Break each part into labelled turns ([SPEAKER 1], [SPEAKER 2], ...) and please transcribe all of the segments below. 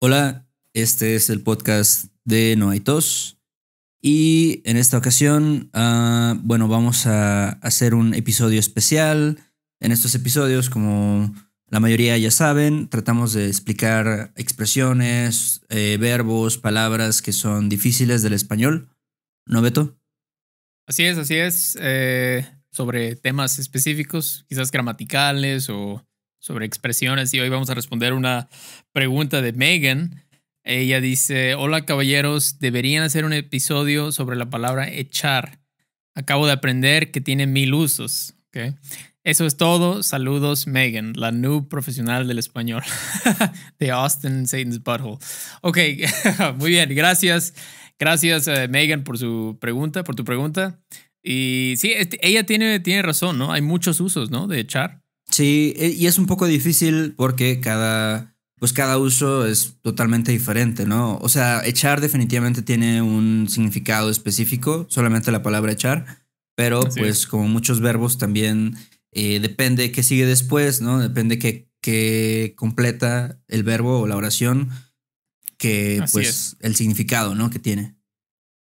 [SPEAKER 1] Hola, este es el podcast de No hay tos. Y en esta ocasión, ah, bueno, vamos a hacer un episodio especial. En estos episodios, como la mayoría ya saben, tratamos de explicar expresiones, eh, verbos, palabras que son difíciles del español. ¿No, Beto?
[SPEAKER 2] Así es, así es. Eh, sobre temas específicos, quizás gramaticales o sobre expresiones y hoy vamos a responder una pregunta de Megan. Ella dice, hola caballeros, deberían hacer un episodio sobre la palabra echar. Acabo de aprender que tiene mil usos. Okay. Eso es todo. Saludos, Megan, la noob profesional del español de Austin, Satan's Butthole. Ok, muy bien, gracias. Gracias, eh, Megan, por su pregunta, por tu pregunta. Y sí, este, ella tiene, tiene razón, ¿no? Hay muchos usos, ¿no? De
[SPEAKER 1] echar. Sí, e, y es un poco difícil porque cada, pues cada uso es totalmente diferente, ¿no? O sea, echar definitivamente tiene un significado específico, solamente la palabra echar, pero pues como muchos verbos también eh, depende qué sigue después, ¿no? Depende qué, completa el verbo o la oración, que pues el significado, ¿no? Que tiene.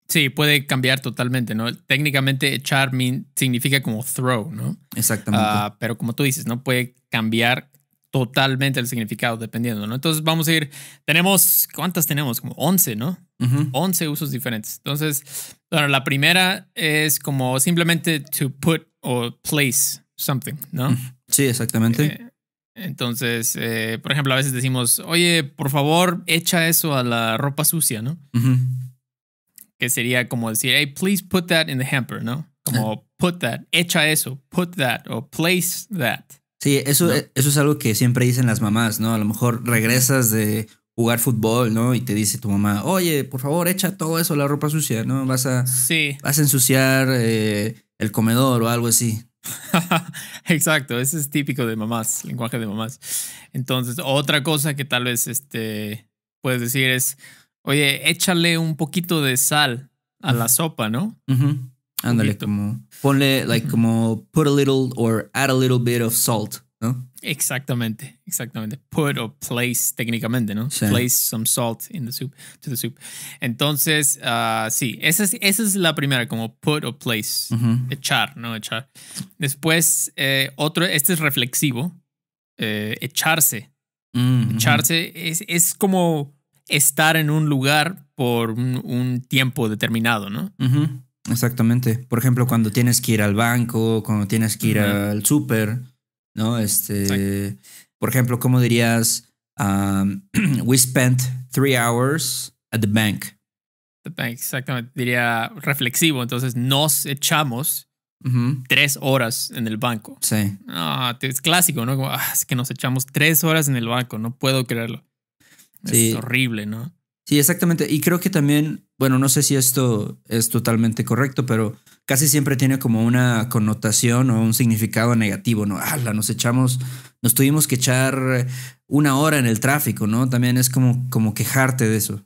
[SPEAKER 2] Sí, puede cambiar totalmente, ¿no? Técnicamente echar significa como throw, ¿no? Exactamente. Ah, pero como tú dices, ¿no? Puede cambiar totalmente el significado dependiendo, ¿no? Entonces vamos a ir, tenemos, ¿cuántas tenemos? Como 11, ¿no? Once 11 usos diferentes. Entonces, bueno, la primera es como simplemente to put or place something, ¿no?
[SPEAKER 1] Sí, exactamente. Eh,
[SPEAKER 2] entonces, eh, por ejemplo, a veces decimos, oye, por favor, echa eso a la ropa sucia, ¿no? que sería como decir, hey, please put that in the hamper, ¿no? Como put that, echa eso, put that o place that.
[SPEAKER 1] Sí, eso, eh, eso es algo que siempre dicen las mamás, ¿no? A lo mejor regresas de jugar fútbol, ¿no? Y te dice tu mamá, oye, por favor, echa todo eso, la ropa sucia, ¿no? Vas a, vas a ensuciar eh, el comedor o algo así. Exacto, eso
[SPEAKER 2] es típico de mamás, lenguaje de mamás. Entonces, otra cosa que tal vez este, puedes decir es, Oye, échale un poquito de sal a la sopa, ¿no?
[SPEAKER 1] Ándale, como ponle, like, como put a little or add a little bit of salt, ¿no?
[SPEAKER 2] Exactamente, exactamente. Put or place técnicamente, ¿no? Place some salt in the soup, to the soup. Entonces, ah, sí, esa es, esa es la primera, como put or place, echar, ¿no? Echar. Después, eh, otro, este es reflexivo, eh, echarse. Mm, echarse es, es como estar en un lugar por un, tiempo determinado, ¿no?
[SPEAKER 1] Exactamente. Por ejemplo, cuando tienes que ir al banco, cuando tienes que ir al súper, ¿no? Este, por ejemplo, ¿cómo dirías? we spent three hours at the bank. The bank, exactamente. Diría reflexivo.
[SPEAKER 2] Entonces, nos echamos tres horas en el banco.
[SPEAKER 1] Sí. Ah,
[SPEAKER 2] es clásico, ¿no? Ah, que nos echamos tres horas en el banco. No puedo creerlo. Es horrible, ¿no?
[SPEAKER 1] Sí, exactamente. Y creo que también, bueno, no sé si esto es totalmente correcto, pero casi siempre tiene como una connotación o un significado negativo, ¿no? ¡Hala! nos echamos, nos tuvimos que echar una hora en el tráfico, ¿no? También es como, como quejarte de eso.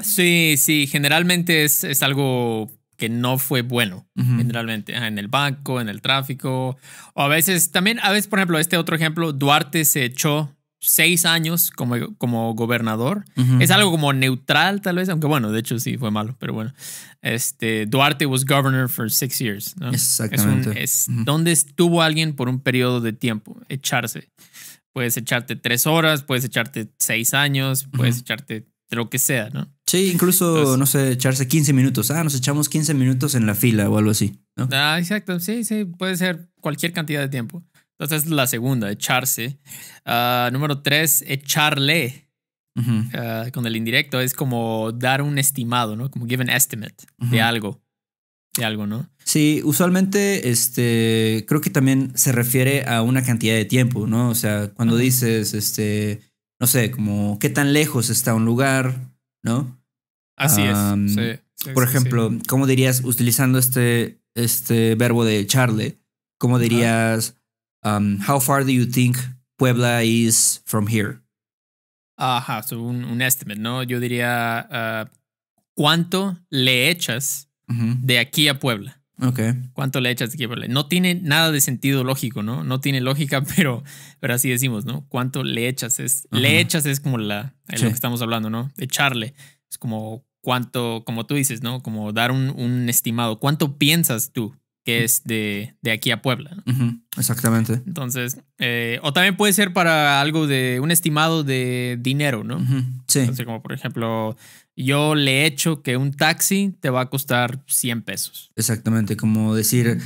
[SPEAKER 2] Sí, sí, generalmente es, es algo que no fue bueno,
[SPEAKER 1] generalmente,
[SPEAKER 2] en el banco, en el tráfico, o a veces también, a veces, por ejemplo, este otro ejemplo, Duarte se echó seis años como, como gobernador. Es algo como neutral, tal vez, aunque bueno, de hecho sí fue malo, pero bueno. Este, Duarte was governor for six years. Exactamente. Es, donde estuvo alguien por un periodo de tiempo, echarse. Puedes echarte tres horas, puedes echarte seis años, puedes echarte lo que sea, ¿no?
[SPEAKER 1] Sí, incluso, no sé, echarse 15 minutos. Ah, nos echamos 15 minutos en la fila o algo así,
[SPEAKER 2] ¿no? Ah, exacto. Sí, sí, puede ser cualquier cantidad de tiempo. Entonces es la segunda, echarse. Ah, número tres, echarle. Ah, con el indirecto es como dar un estimado, ¿no? Como give an estimate de algo. De algo, ¿no?
[SPEAKER 1] Sí, usualmente este, creo que también se refiere a una cantidad de tiempo, ¿no? O sea, cuando dices, este, no sé, como qué tan lejos está un lugar, ¿no? Así es. por ejemplo, ¿cómo dirías, utilizando este, este verbo de echarle, cómo dirías Um, how far do you think Puebla is from here?
[SPEAKER 2] Ajá, so un, un estimate, ¿no? Yo diría, uh, ¿cuánto le echas de aquí a Puebla? Ok. ¿Cuánto le echas de aquí a Puebla? No tiene nada de sentido lógico, ¿no? No tiene lógica, pero, pero así decimos, ¿no? ¿Cuánto le echas? Es, Le echas es como la, lo que estamos hablando, ¿no? Echarle. Es como cuánto, como tú dices, ¿no? Como dar un, un estimado. ¿Cuánto piensas tú es de, aquí a Puebla. exactamente. Entonces, eh, o también puede ser para algo de un estimado de dinero, ¿no? sí. Entonces, como por ejemplo, yo le he hecho que un taxi te va a costar 100 pesos.
[SPEAKER 1] Exactamente, como decir,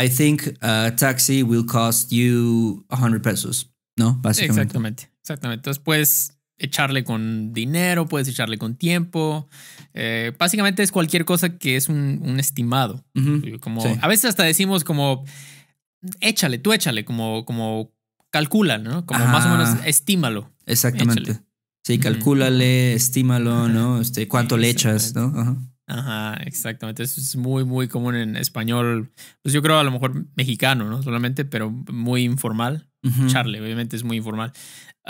[SPEAKER 1] I think a taxi will cost you 100 pesos, ¿no? Básicamente.
[SPEAKER 2] Exactamente, exactamente. Entonces, pues echarle con dinero, puedes echarle con tiempo. Eh, básicamente es cualquier cosa que es un, estimado. como, A veces hasta decimos como, échale, tú échale, como, como calcula, ¿no? Como más o menos estímalo.
[SPEAKER 1] Exactamente. Sí, calcúlale, estímalo, ¿no? Este, cuánto le echas, ¿no?
[SPEAKER 2] Ajá. exactamente. Eso es muy, muy común en español. Pues yo creo a lo mejor mexicano, ¿no? Solamente, pero muy informal. echarle, obviamente es muy informal.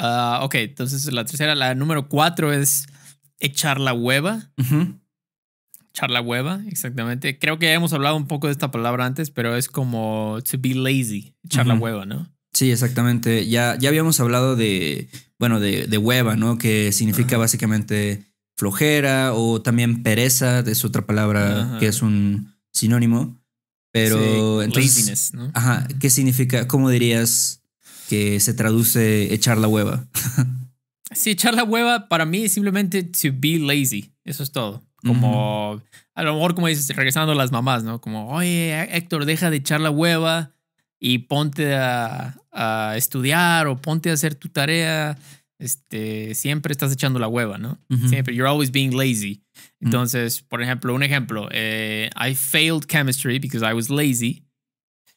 [SPEAKER 2] Ah, ok, entonces la tercera, la número cuatro es echar la hueva. Echar la hueva, exactamente. Creo que ya hemos hablado un poco de esta palabra antes, pero es como to be lazy, echar la hueva, ¿no?
[SPEAKER 1] Sí, exactamente. Ya, ya habíamos hablado de, bueno, de, hueva, ¿no? Que significa básicamente flojera o también pereza, es otra palabra que es un sinónimo. Pero entonces, Ajá, ¿qué significa? ¿Cómo dirías que se traduce echar la hueva.
[SPEAKER 2] sí, echar la hueva para mí es simplemente to be lazy. Eso es todo. Como, a lo mejor como dices, regresando a las mamás, ¿no? Como, oye, Héctor, deja de echar la hueva y ponte a, estudiar o ponte a hacer tu tarea. Este, siempre estás echando la hueva, ¿no? Siempre, you're always being lazy. Entonces, por ejemplo, un ejemplo, eh, I failed
[SPEAKER 1] chemistry because I was lazy.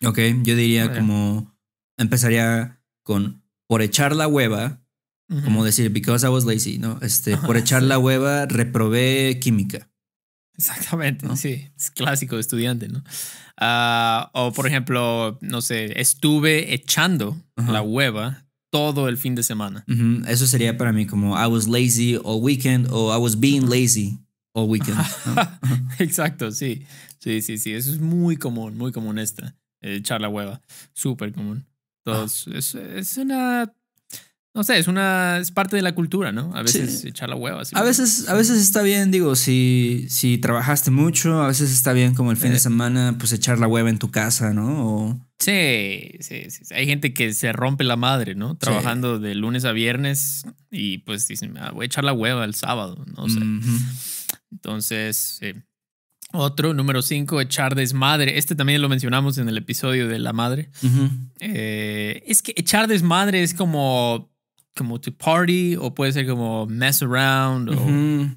[SPEAKER 1] Ok, yo diría como, empezaría con por echar la hueva, como decir, because I was lazy, ¿no? Este, por echar la hueva, reprobé química.
[SPEAKER 2] Exactamente, sí,
[SPEAKER 1] es clásico de
[SPEAKER 2] estudiante, ¿no? Ah, o por ejemplo, no sé, estuve echando
[SPEAKER 1] la hueva todo el fin de semana. Eso sería para mí como I was lazy all weekend o I was being lazy all weekend. Exacto, sí, sí,
[SPEAKER 2] sí, sí, eso es muy común, muy común esta, echar la hueva, súper común. Ah. Entonces, es, una. No sé, es una. Es parte de la cultura, ¿no? A veces echar la hueva.
[SPEAKER 1] a, veces, a veces está bien, digo, si, si trabajaste mucho, a veces está bien como el fin de eh. semana, pues echar la hueva en tu casa, ¿no?
[SPEAKER 2] Sí, sí, sí. Hay gente que se rompe la madre, ¿no? Trabajando de lunes a viernes y pues dicen, ah, voy a echar la hueva el sábado, no sé. Entonces, sí. Otro, número 5, echar desmadre. Este también lo mencionamos en el episodio de la madre. Eh, es que echar desmadre es como, como to party o puede ser como mess around o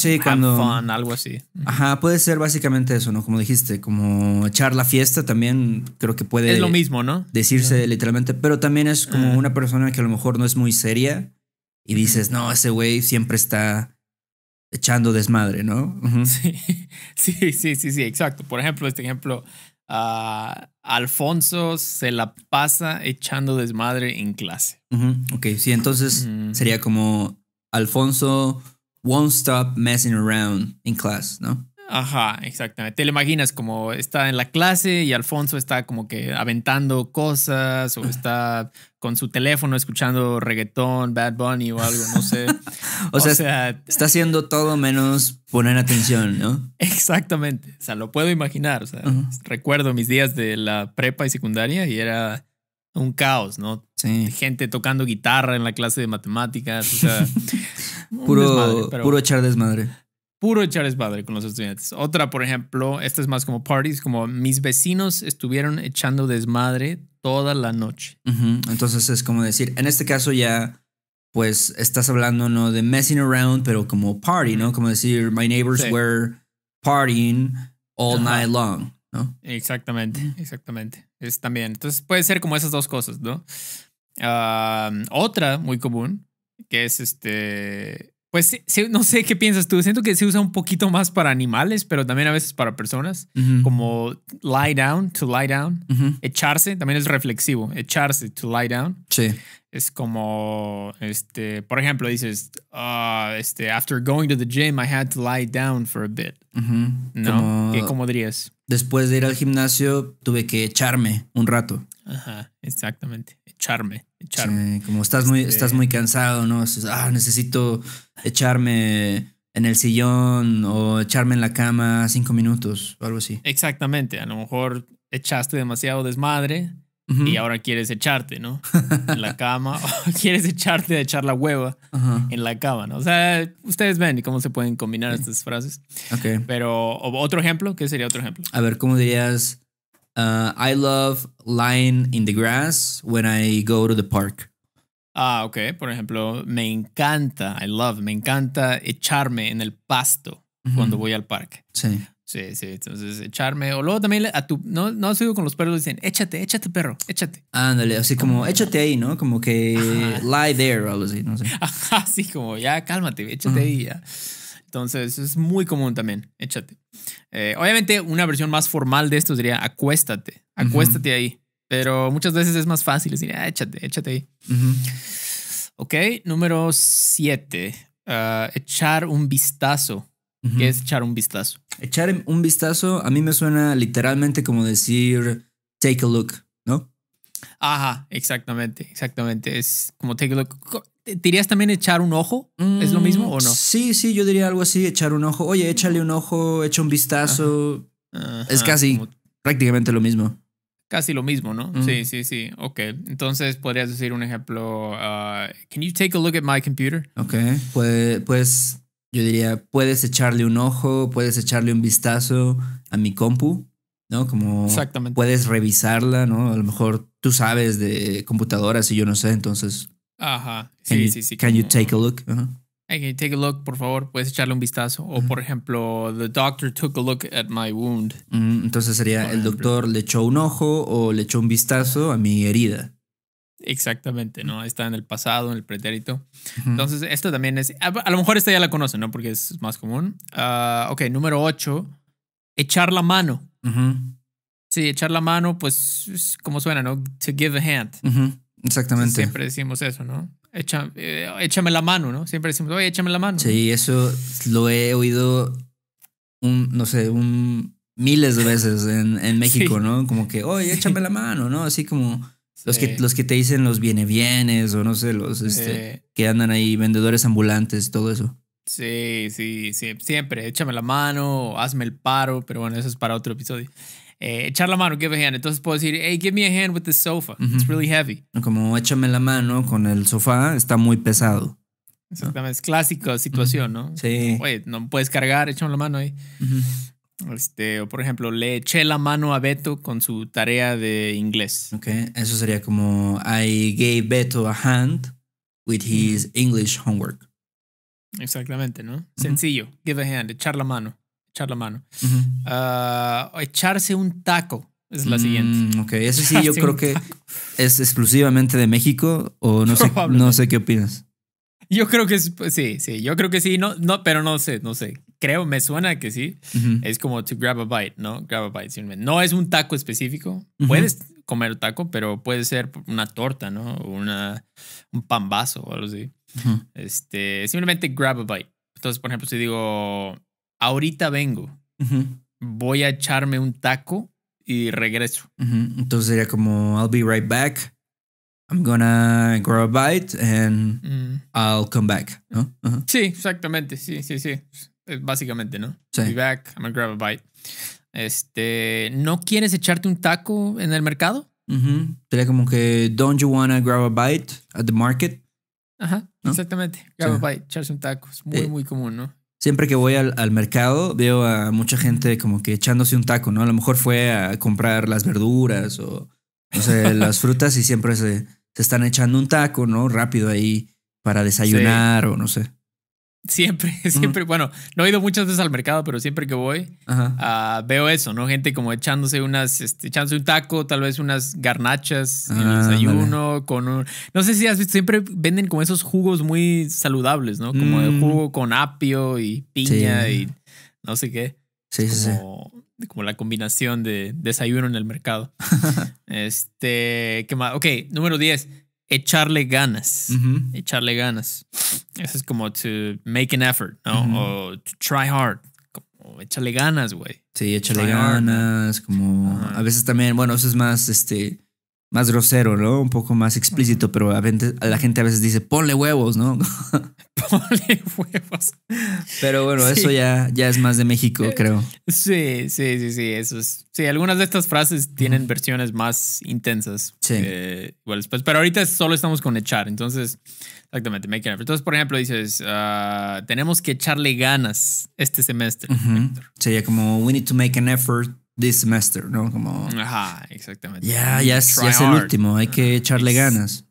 [SPEAKER 2] have fun, algo así.
[SPEAKER 1] Ajá, puede ser básicamente eso, ¿no? Como dijiste, como echar la fiesta también creo que puede... lo mismo, ¿no? Decirse literalmente, pero también es como ah. una persona que a lo mejor no es muy seria y dices, no, ese güey siempre está echando desmadre, ¿no? sí, sí, sí, sí, exacto. Por
[SPEAKER 2] ejemplo, este ejemplo, ah, Alfonso se la pasa echando
[SPEAKER 1] desmadre en clase. Okay, Ok, sí, entonces sería como Alfonso won't stop messing around in class, ¿no?
[SPEAKER 2] Ajá, exactamente. Te lo imaginas como está en la clase y Alfonso está como que aventando cosas o está con su teléfono escuchando reggaetón, Bad Bunny o algo, no sé. o, sea,
[SPEAKER 1] está haciendo todo menos poner atención, ¿no?
[SPEAKER 2] Exactamente. O sea, lo puedo imaginar. O sea, recuerdo mis días de la prepa y secundaria y era un caos, ¿no? Sí. Gente tocando guitarra en la clase de matemáticas, o sea, puro, desmadre, puro echar desmadre puro echar desmadre con los estudiantes. Otra, por ejemplo, esta es más como
[SPEAKER 1] parties, como mis vecinos estuvieron echando desmadre toda la noche. Entonces es como decir, en este caso ya, pues estás hablando no de messing around, pero como party, ¿no? Como decir, my neighbors were partying all night long, ¿no?
[SPEAKER 2] Exactamente, exactamente. Es también. Entonces puede ser como esas dos cosas, ¿no? Ah, otra muy común, que es este pues no sé qué piensas tú. Siento que se usa un poquito más para animales, pero también a veces para personas. Como lie down, to lie down. Echarse, también es reflexivo. Echarse, to lie down. Sí es como, este, por ejemplo, dices, ah, este, after going to the gym, I had to lie down for a bit.
[SPEAKER 1] ¿Cómo dirías? Después de ir al gimnasio, tuve que echarme un rato. Ajá,
[SPEAKER 2] exactamente. Echarme, echarme. como estás muy, estás este muy
[SPEAKER 1] cansado, ¿no? Ah, necesito echarme en el sillón o echarme en la cama cinco minutos o algo así.
[SPEAKER 2] Exactamente. A lo mejor echaste demasiado desmadre y ahora quieres echarte, ¿no? En la cama, quieres echarte a echar la hueva en la cama, ¿no? O sea, ustedes ven cómo se pueden combinar estas frases. Ok. Pero, ¿otro ejemplo? ¿Qué sería otro ejemplo?
[SPEAKER 1] A ver, ¿cómo dirías? Uh, I love lying in the grass when I go to the park. Ah, ok. Por ejemplo, me encanta, I love, me encanta
[SPEAKER 2] echarme en el pasto cuando voy al parque. Sí. Sí, sí, entonces echarme. O luego también a tu. No, no sigo con los perros, dicen, échate, échate, perro, échate.
[SPEAKER 1] Ándale, así como, échate ahí, ¿no? Como que lie there algo así, no sé. Ajá, así como, ya cálmate, échate
[SPEAKER 2] ahí, ya. Entonces es muy común también, échate. Eh, obviamente, una versión más formal de esto sería acuéstate, acuéstate ahí. Pero muchas veces es más fácil decir, ah, échate, échate ahí. Ok, número siete, ah, echar un vistazo es echar un vistazo.
[SPEAKER 1] Echar un vistazo a mí me suena literalmente como decir take a look, ¿no?
[SPEAKER 2] Ajá, exactamente, exactamente. Es como take a look. ¿Dirías también echar un ojo? ¿Es lo mismo o no? Mm,
[SPEAKER 1] sí, sí, yo diría algo así, echar un ojo. Oye, échale un ojo, echa un vistazo. es casi prácticamente lo mismo.
[SPEAKER 2] Casi lo mismo, ¿no? Mm. Sí, sí, sí. Ok. Entonces podrías decir un ejemplo. Ah, Can you take a look at my computer?
[SPEAKER 1] Ok. Pues, pues yo diría, puedes echarle un ojo, puedes echarle un vistazo a mi compu, ¿no? Como puedes revisarla, ¿no? A lo mejor tú sabes de computadoras y yo no sé, entonces. Ajá. Sí, sí, sí. Can you take a look?
[SPEAKER 2] take a look, por favor? Puedes echarle un vistazo. O, por ejemplo, the doctor took a look at my wound.
[SPEAKER 1] Mm, entonces sería, el doctor le echó un ojo o le echó un vistazo a mi herida.
[SPEAKER 2] Exactamente, ¿no? Está en el pasado, en el pretérito. Entonces, esto también es, a, lo mejor esta ya la conocen, ¿no? Porque es más común. Ah, ok, número ocho. echar la mano. Sí, echar la mano, pues, como suena, ¿no? To give a hand.
[SPEAKER 1] Exactamente. siempre
[SPEAKER 2] decimos eso, ¿no? Echa, eh, échame la mano, ¿no? Siempre decimos, oye, échame la mano. Sí,
[SPEAKER 1] eso lo he oído, un, no sé, un miles de veces en, México, ¿no? Como que, oye, échame la mano, ¿no? Así como los, que, los que te dicen los viene bienes o no sé, los este, que andan ahí, vendedores ambulantes, todo eso.
[SPEAKER 2] Sí, sí, sí, siempre. Échame la mano, hazme el paro, pero bueno, eso es para otro episodio. Eh, echar la mano, give a hand. Entonces puedo decir, hey, give me a hand with this sofa. It's really heavy.
[SPEAKER 1] Como échame la mano con el sofá, está muy pesado.
[SPEAKER 2] Exactamente, es clásica situación, ¿no? Sí. Oye, no puedes cargar, échame la mano ahí. Este, o por ejemplo, le eché la mano a Beto con su tarea de inglés. Okay.
[SPEAKER 1] eso sería como I gave Beto a hand with his English homework.
[SPEAKER 2] Exactamente, ¿no? Sencillo, give a hand, echar la mano, echar la mano. Ah, echarse un taco es la siguiente. Mm, ok, eso sí, yo creo que
[SPEAKER 1] es exclusivamente de México o no sé, no sé qué opinas.
[SPEAKER 2] Yo creo que pues, sí, sí, yo creo que sí, no, no, pero no sé, no sé creo, me suena que sí. Es como to grab a bite, ¿no? Grab a bite. Simplemente. No es un taco específico. Puedes comer taco, pero puede ser una torta, ¿no? una, un pambazo o algo así. este, simplemente grab a bite. Entonces, por ejemplo, si digo, ahorita vengo, voy a echarme un
[SPEAKER 1] taco
[SPEAKER 2] y regreso.
[SPEAKER 1] Entonces sería como, I'll be right back. I'm gonna grab a bite and mm. I'll come back, ¿no? Sí, exactamente,
[SPEAKER 2] sí, sí, sí. Eh, básicamente, ¿no? Be back, I'm gonna grab a bite. Este, ¿no quieres echarte un taco en el mercado?
[SPEAKER 1] Sería como que, don't you wanna grab a bite at the market? Ajá, exactamente. Grab a
[SPEAKER 2] bite, echarse un taco. Es muy, eh, muy
[SPEAKER 1] común, ¿no? Siempre que voy al, al, mercado veo a mucha gente como que echándose un taco, ¿no? A lo mejor fue a comprar las verduras o, no sé, las frutas y siempre se, se, están echando un taco, ¿no? Rápido ahí para desayunar o no sé.
[SPEAKER 2] Siempre, siempre, bueno, no he ido muchas veces al mercado, pero siempre que voy ah, veo eso, ¿no? Gente como echándose unas, este, echándose un taco, tal vez unas garnachas en el desayuno, con no sé si has visto, siempre venden como esos jugos muy saludables, ¿no? Como el mm. jugo con apio y piña y no sé qué.
[SPEAKER 1] Sí, como,
[SPEAKER 2] sí, como la combinación de desayuno en el mercado. este, ¿qué más? Ok, número 10 echarle ganas. Echarle ganas. Eso es como to make an effort, ¿no? O to try hard. Como ganas, güey. Sí, echarle ganas.
[SPEAKER 1] Como. A veces también, bueno, eso es más este más grosero, ¿no? Un poco más explícito, pero a, la gente a veces dice, ponle huevos, ¿no? ponle huevos. Pero bueno, eso ya, ya es más de México, eh, creo.
[SPEAKER 2] Sí, sí, sí, sí, eso es. Sí, algunas de estas frases tienen versiones más intensas. Sí. Eh, pero ahorita solo estamos con echar, entonces, exactamente, make an effort. Entonces, por ejemplo, dices, ah, tenemos que echarle ganas este semestre.
[SPEAKER 1] Sería como we need to make an effort this semester, ¿no? Como. Ajá, exactamente. Ya, ya es, el último, hay que echarle ganas.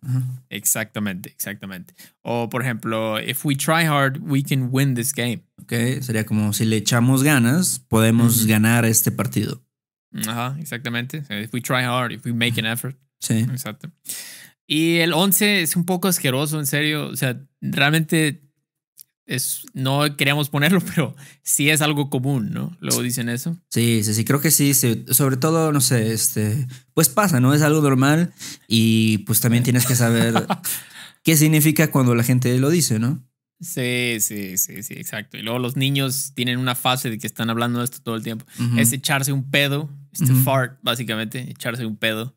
[SPEAKER 2] Exactamente, exactamente. O por ejemplo, if we try hard, we can win
[SPEAKER 1] this game. Ok, sería como si le echamos ganas, podemos ganar este partido.
[SPEAKER 2] Ajá, exactamente. If we try hard, if we make an effort. Sí. Exacto. Y el 11 es un poco asqueroso, en serio. O sea, realmente es, no queríamos ponerlo, pero sí es algo común, ¿no? Luego dicen eso.
[SPEAKER 1] Sí, sí, sí, creo que sí, Sobre todo, no sé, este, pues pasa, ¿no? Es algo normal y pues también tienes que saber qué significa cuando la gente lo dice, ¿no?
[SPEAKER 2] Sí, sí, sí, sí, exacto. Y luego los niños tienen una fase de que están hablando de esto todo el tiempo. Es echarse un pedo, este fart, básicamente, echarse un pedo.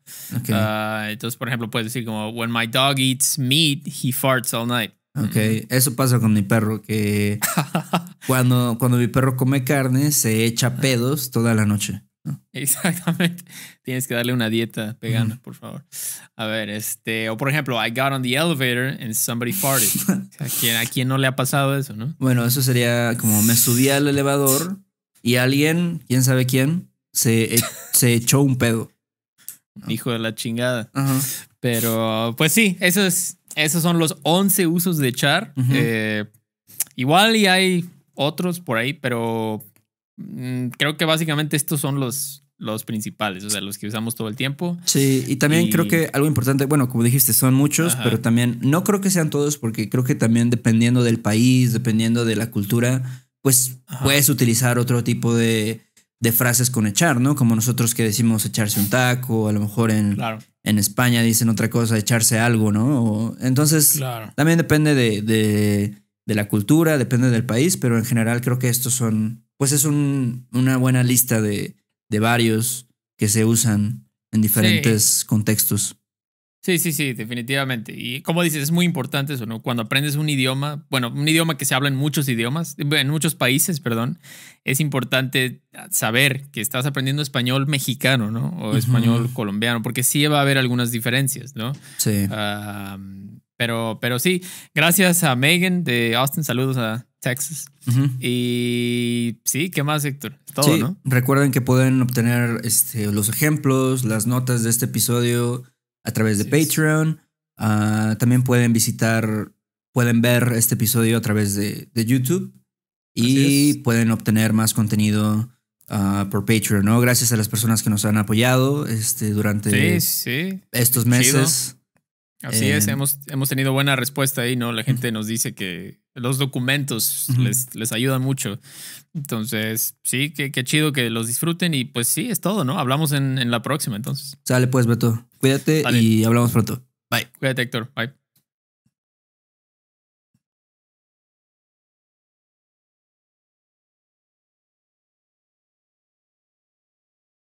[SPEAKER 2] Ah, entonces, por ejemplo, puedes decir como, when my dog eats meat, he farts all night.
[SPEAKER 1] Ok, eso pasa con mi perro, que cuando, cuando mi perro come carne se echa ah. pedos toda la noche.
[SPEAKER 2] Exactamente. Tienes que darle una dieta vegana, por favor. A ver, este, o por ejemplo,
[SPEAKER 1] I got on the elevator and somebody farted. ¿A quién, no le ha pasado eso, no? Bueno, eso sería como me subí al elevador y alguien, quién sabe quién, se, e, se echó un pedo. Hijo de la chingada. Pero, pues
[SPEAKER 2] sí, eso es esos son los 11 usos de echar. Eh, igual y hay otros por ahí, pero mm, creo que básicamente estos son los, los principales, o sea, los que usamos todo el tiempo. Sí,
[SPEAKER 1] y también creo que algo importante, bueno, como dijiste, son muchos, pero también no creo que sean todos porque creo que también dependiendo del país, dependiendo de la cultura, pues puedes utilizar otro tipo de, de frases con echar, ¿no? Como nosotros que decimos echarse un taco, a lo mejor en, claro en España dicen otra cosa, echarse algo, ¿no? entonces, también depende de, de, la cultura, depende del país, pero en general creo que estos son, pues es un, una buena lista de, de varios que se usan en diferentes contextos.
[SPEAKER 2] Sí, sí, sí, definitivamente. Y como dices, es muy importante eso, ¿no? Cuando aprendes un idioma, bueno, un idioma que se habla en muchos idiomas, en muchos países, perdón, es importante saber que estás aprendiendo español mexicano, ¿no? O español colombiano, porque sí va a haber algunas diferencias, ¿no? Sí. pero, pero sí, gracias a Megan de Austin, saludos a Texas. Y sí, ¿qué más, Héctor? Todo, ¿no?
[SPEAKER 1] Recuerden que pueden obtener este, los ejemplos, las notas de este episodio a través de Patreon. Ah, también pueden visitar, pueden ver este episodio a través de, de YouTube y pueden obtener más contenido ah, por Patreon, ¿no? Gracias a las personas que nos han apoyado este, durante estos meses. Así es, eh,
[SPEAKER 2] hemos, hemos tenido buena respuesta ahí, ¿no? La gente nos dice que los documentos les, les ayudan mucho. Entonces, sí, qué, chido que los disfruten y pues sí, es todo, ¿no? Hablamos en, la próxima entonces.
[SPEAKER 1] Sale pues, Beto. Cuídate y hablamos pronto. Bye. Cuídate, Héctor. Bye.